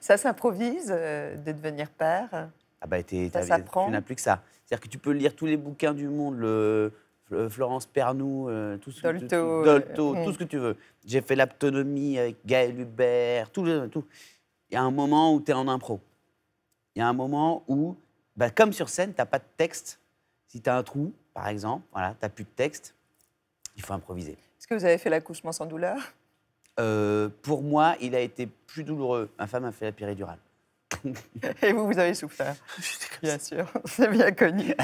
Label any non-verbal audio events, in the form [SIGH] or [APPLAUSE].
Ça s'improvise euh, de devenir père Ah bah, Tu n'as plus que ça. C'est-à-dire que tu peux lire tous les bouquins du monde, le, Florence Pernou, euh, tout, ce, Dolto, euh, hmm. tout, ce que tu veux. J'ai fait l'autonomie avec Gaël Hubert, tout. Il y a un moment où tu es en impro. Il y a un moment où, bah, comme sur scène, tu n'as pas de texte. Si tu as un trou, par exemple, voilà, tu n'as plus de texte, il faut improviser. Est-ce que vous avez fait l'accouchement sans douleur euh, pour moi, il a été plus douloureux. Ma femme a fait la péridurale. [LAUGHS] Et vous, vous avez souffert [LAUGHS] Bien sûr, [LAUGHS] c'est bien connu.